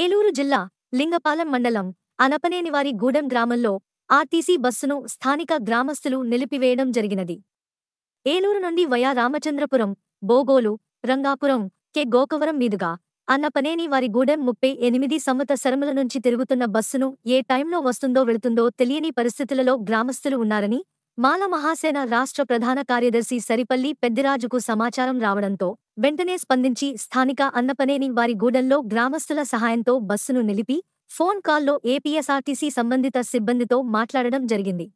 ఏలూరు జిల్లా లింగపాలెం మండలం అనపనేనివారి గూడెం గ్రామంలో ఆర్టీసీ బస్సును స్థానిక గ్రామస్తులు నిలిపివేయడం జరిగినది ఏలూరు నుండి వయా రామచంద్రపురం బోగోలు రంగాపురం కె గోకవరం మీదుగా అన్నపనేని వారి గూడెం ముప్పై ఎనిమిది సంవత్సరముల నుంచి తిరుగుతున్న బస్సును ఏ టైంలో వస్తుందో వెళుతుందో తెలియని పరిస్థితులలో గ్రామస్తులు ఉన్నారని మాల మహాసేన రాష్ట్ర ప్రధాన కార్యదర్శి సరిపల్లి పెద్దిరాజుకు సమాచారం రావడంతో వెంటనే స్పందించి స్థానిక అన్నపనేని వారి గూడెల్లో గ్రామస్తుల సహాయంతో బస్సును నిలిపి ఫోన్ కాల్లో ఏపీఎస్ఆర్టీసీ సంబంధిత సిబ్బందితో మాట్లాడడం జరిగింది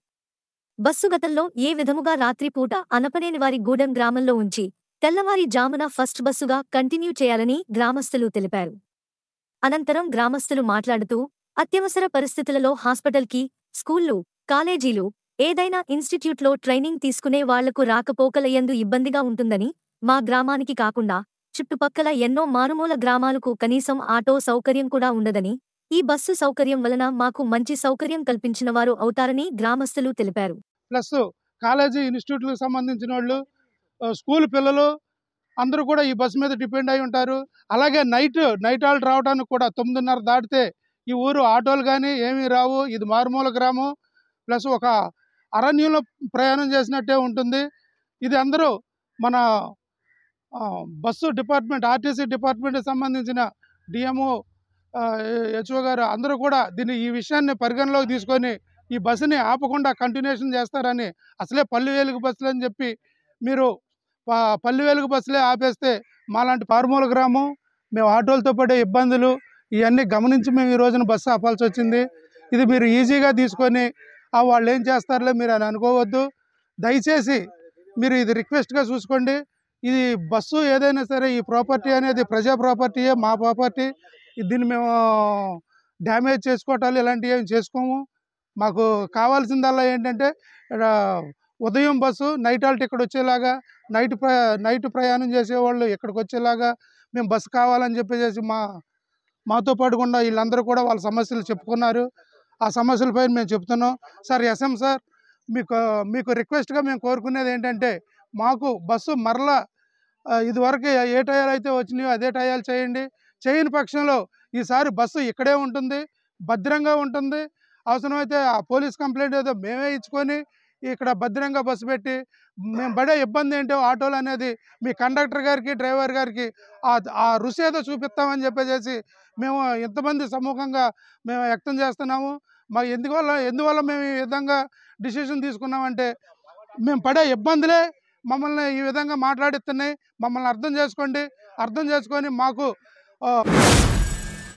బస్సు గతంలో ఏ విధముగా రాత్రిపూట అనపనేని వారి గూడెం గ్రామంలో ఉంచి తెల్లవారి జామున ఫస్ట్ బస్సుగా కంటిన్యూ చేయాలని గ్రామస్తులు తెలిపారు అనంతరం గ్రామస్తులు మాట్లాడుతూ అత్యవసర పరిస్థితులలో హాస్పిటల్కి స్కూళ్లు కాలేజీలు ఏదైనా ఇన్స్టిట్యూట్లో ట్రైనింగ్ తీసుకునే వాళ్లకు రాకపోకలయ్యందు ఇబ్బందిగా ఉంటుందని మా గ్రామానికి కాకుండా చుట్టుపక్కల ఎన్నో మారుమూల గ్రామాలకు కనీసం ఆటో సౌకర్యం కూడా ఉండదని ఈ బస్సు సౌకర్యం వలన మాకు మంచి సౌకర్యం కల్పించిన వారు అవుతారని గ్రామస్తులు తెలిపారు ప్లస్ కాలేజీ ఇన్స్టిట్యూట్లకు సంబంధించిన వాళ్ళు స్కూల్ పిల్లలు అందరూ కూడా ఈ బస్సు మీద డిపెండ్ అయి ఉంటారు అలాగే నైట్ నైట్ ఆల్ రావడానికి కూడా తొమ్మిదిన్నర దాటితే ఈ ఊరు ఆటోలు కానీ ఏమీ రావు ఇది మారుమూల గ్రామం ప్లస్ ఒక అరణ్యంలో ప్రయాణం చేసినట్టే ఉంటుంది ఇది అందరూ మన బస్సు డిపార్ట్మెంట్ ఆర్టీసీ డిపార్ట్మెంట్కి సంబంధించిన డిఎంఓ హెచ్ఓ గారు అందరూ కూడా దీన్ని ఈ విషయాన్ని పరిగణలోకి తీసుకొని ఈ బస్సుని ఆపకుండా కంటిన్యూషన్ చేస్తారని అసలే పల్లు వెలుగు బస్సులు అని చెప్పి మీరు పల్లు వెలుగు బస్సులే ఆపేస్తే మాలాంటి పారుమూల గ్రామం మేము ఆటోలతో పడే ఇబ్బందులు ఇవన్నీ గమనించి మేము ఈ రోజున బస్సు ఆపాల్సి వచ్చింది ఇది మీరు ఈజీగా తీసుకొని వాళ్ళు ఏం చేస్తారులే మీరు అని అనుకోవద్దు దయచేసి మీరు ఇది రిక్వెస్ట్గా చూసుకోండి ఇది బస్సు ఏదైనా సరే ఈ ప్రాపర్టీ అనేది ప్రజా ప్రాపర్టీయే మా ప్రాపర్టీ దీన్ని మేము డ్యామేజ్ చేసుకోవటాలు ఇలాంటివి ఏమి చేసుకోము మాకు కావాల్సిందల్లా ఏంటంటే ఉదయం బస్సు నైట్ ఆల్ట్ ఇక్కడ వచ్చేలాగా నైట్ నైట్ ప్రయాణం చేసేవాళ్ళు ఇక్కడికి వచ్చేలాగా మేము బస్సు కావాలని చెప్పేసి మా మాతో పాటుకుండా వీళ్ళందరూ కూడా వాళ్ళ సమస్యలు చెప్పుకున్నారు ఆ సమస్యలపై మేము చెప్తున్నాం సార్ ఎస్ఎం సార్ మీకు మీకు రిక్వెస్ట్గా మేము కోరుకునేది ఏంటంటే మాకు బస్సు మరలా ఇదివరకు ఏ టయాలు అయితే వచ్చినాయో అదే టయాలు చేయండి చేయని పక్షంలో ఈసారి బస్సు ఇక్కడే ఉంటుంది భద్రంగా ఉంటుంది అవసరమైతే ఆ పోలీస్ కంప్లైంట్ ఏదో మేమే ఇచ్చుకొని ఇక్కడ భద్రంగా బస్సు పెట్టి మేము పడే ఇబ్బంది ఏంటో ఆటోలు అనేది మీ కండక్టర్ గారికి డ్రైవర్ గారికి ఆ రుచి ఏదో చూపిస్తామని చెప్పేసి మేము ఎంతమంది సమూహంగా మేము వ్యక్తం చేస్తున్నాము మా ఎందువల్ల ఎందువల్ల మేము ఈ విధంగా డిసిషన్ తీసుకున్నామంటే మేము పడే ఇబ్బందులే మమ్మల్ని ఈ విధంగా మాట్లాడిస్తున్నాయి మమ్మల్ని అర్థం చేసుకోండి అర్థం చేసుకొని మాకు